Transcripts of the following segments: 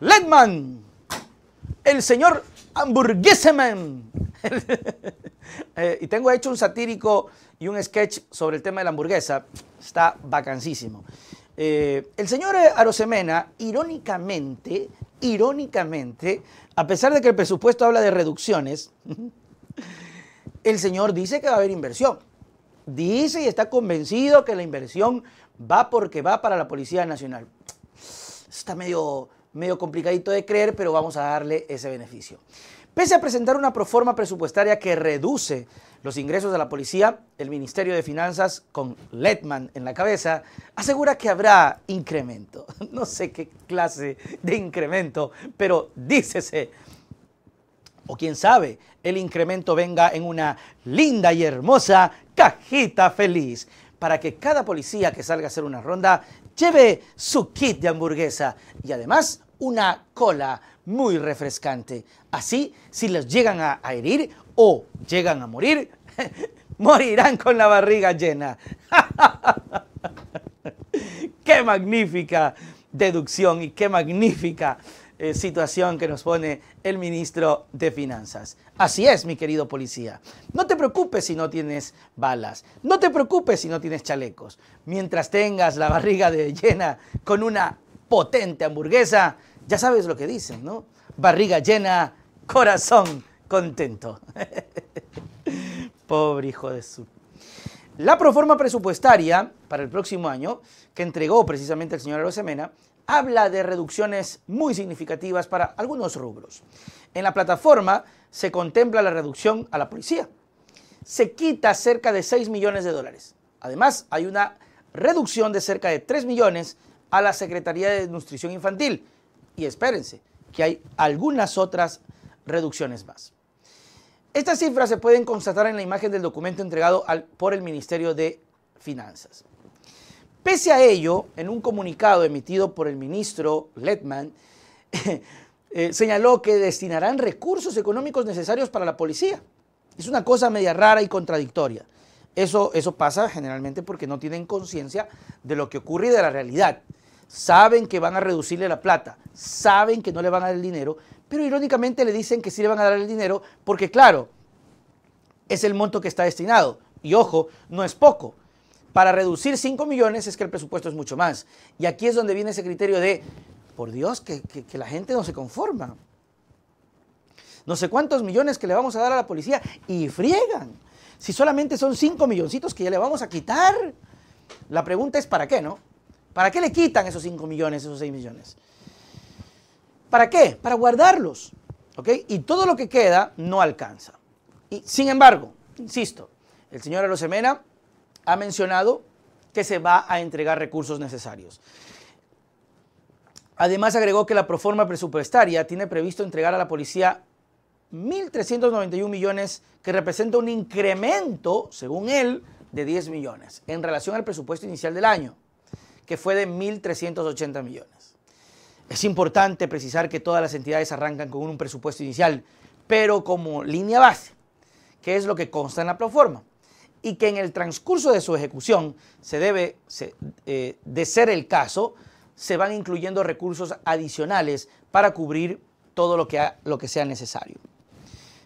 Ledman, el señor Hamburgueseman. Eh, y tengo hecho un satírico y un sketch sobre el tema de la hamburguesa. Está vacancísimo. Eh, el señor Arosemena, irónicamente, irónicamente, a pesar de que el presupuesto habla de reducciones, el señor dice que va a haber inversión. Dice y está convencido que la inversión va porque va para la Policía Nacional. Está medio, medio complicadito de creer, pero vamos a darle ese beneficio. Pese a presentar una proforma presupuestaria que reduce los ingresos de la policía, el Ministerio de Finanzas, con Letman en la cabeza, asegura que habrá incremento. No sé qué clase de incremento, pero dícese. O quién sabe, el incremento venga en una linda y hermosa cajita feliz para que cada policía que salga a hacer una ronda lleve su kit de hamburguesa y además una cola muy refrescante. Así, si los llegan a, herir o llegan a morir, morirán con la barriga llena. ¡Qué magnífica deducción y qué magnífica eh, situación que nos pone el ministro de Finanzas. Así es, mi querido policía. No te preocupes si no tienes balas. No te preocupes si no tienes chalecos. Mientras tengas la barriga de llena con una potente hamburguesa, ya sabes lo que dicen, ¿no? Barriga llena, corazón contento. Pobre hijo de su la proforma presupuestaria para el próximo año, que entregó precisamente el señor Arosemena, habla de reducciones muy significativas para algunos rubros. En la plataforma se contempla la reducción a la policía. Se quita cerca de 6 millones de dólares. Además, hay una reducción de cerca de 3 millones a la Secretaría de Nutrición Infantil. Y espérense, que hay algunas otras reducciones más. Estas cifras se pueden constatar en la imagen del documento entregado por el Ministerio de Finanzas. Pese a ello, en un comunicado emitido por el ministro Letman, eh, señaló que destinarán recursos económicos necesarios para la policía. Es una cosa media rara y contradictoria. Eso, eso pasa generalmente porque no tienen conciencia de lo que ocurre y de la realidad. Saben que van a reducirle la plata, saben que no le van a dar el dinero, pero irónicamente le dicen que sí le van a dar el dinero porque, claro, es el monto que está destinado. Y ojo, no es poco para reducir 5 millones es que el presupuesto es mucho más. Y aquí es donde viene ese criterio de, por Dios, que, la gente no se conforma. No sé cuántos millones que le vamos a dar a la policía y friegan. Si solamente son 5 milloncitos que ya le vamos a quitar. La pregunta es, ¿para qué, no? ¿Para qué le quitan esos 5 millones, esos 6 millones? ¿Para qué? Para guardarlos. ¿Ok? Y todo lo que queda no alcanza. Y sin embargo, insisto, el señor Arosemena ha mencionado que se va a entregar recursos necesarios. Además agregó que la proforma presupuestaria tiene previsto entregar a la policía 1.391 millones, que representa un incremento, según él, de 10 millones en relación al presupuesto inicial del año, que fue de 1.380 millones. Es importante precisar que todas las entidades arrancan con un presupuesto inicial, pero como línea base, que es lo que consta en la proforma y que en el transcurso de su ejecución se debe, eh, de ser el caso, se van incluyendo recursos adicionales para cubrir todo lo que, lo que sea necesario.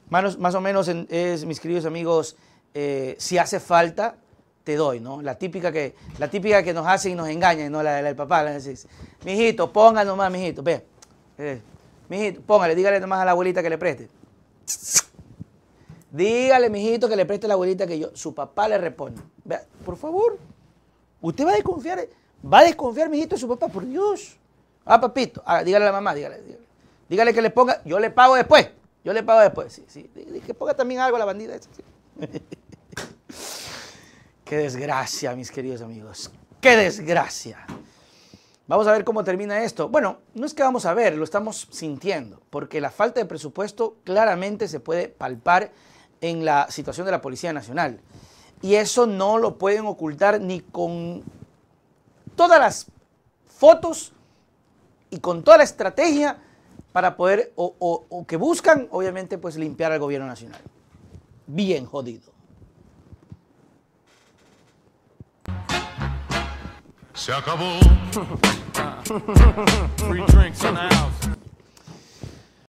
Más, más o menos, es, mis queridos amigos, eh, si hace falta, te doy, ¿no? La típica que, la típica que nos hace y nos engaña ¿no? La, del papá, la mijito, póngalo nomás, mijito, ve, eh, mijito, póngale, dígale nomás a la abuelita que le preste. Dígale, mijito, que le preste la abuelita que yo. Su papá le responde. Por favor, usted va a desconfiar, va a desconfiar, mijito, de su papá, por Dios. Ah, papito, ah, dígale a la mamá, dígale, dígale, que le ponga, yo le pago después. Yo le pago después, sí, sí. Que ponga también algo a la bandida esa, Qué desgracia, mis queridos amigos. Qué desgracia. Vamos a ver cómo termina esto. Bueno, no es que vamos a ver, lo estamos sintiendo, porque la falta de presupuesto claramente se puede palpar en la situación de la Policía Nacional. Y eso no lo pueden ocultar ni con todas las fotos y con toda la estrategia para poder, o, que buscan, obviamente, pues limpiar al gobierno nacional. Bien jodido. Se acabó.